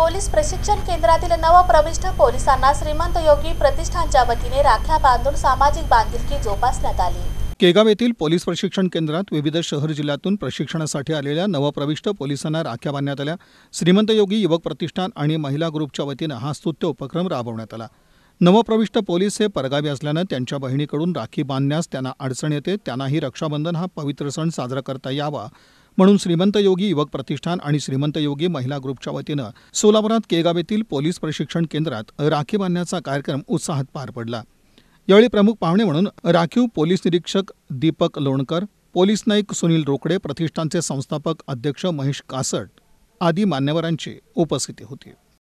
police प्रशिक्षण केंद्रातील नवप्रविष्ट पोलिसांना श्रीमंत योगी प्रतिष्ठानच्या वतीने राख्या बांधून सामाजिक बांधिलकी जोपासण्यात आली केगाव येथील पोलीस प्रशिक्षण केंद्रात विविध शहर जिल्ह्यातून प्रशिक्षणासाठी आलेल्या नवप्रविष्ट पोलिसांना राख्या बांधण्यात आल्या श्रीमंत योगी युवक प्रतिष्ठान आणि महिला ग्रुपच्या वतीनं हा स्तुत्य उपक्रम राबवण्यात आला नवप्रविष्ट पोलीस हे परगावी असल्यानं त्यांच्या बहिणीकडून राखी बांधण्यास त्यांना अडचण येते त्यांनाही रक्षाबंधन हा पवित्र सण साजरा करता यावा म्हणून श्रीमंत योगी युवक प्रतिष्ठान आणि श्रीमंत योगी महिला ग्रुपच्या वतीनं सोलापुरात केगाव येथील पोलीस प्रशिक्षण केंद्रात राखी बांधण्याचा कार्यक्रम उत्साहात पार पडला यावेळी प्रमुख पाहुणे म्हणून राखीव पोलीस निरीक्षक दीपक लोणकर पोलीस नाईक सुनील रोकडे प्रतिष्ठानचे संस्थापक अध्यक्ष महेश कासट आदी मान्यवरांची उपस्थिती होती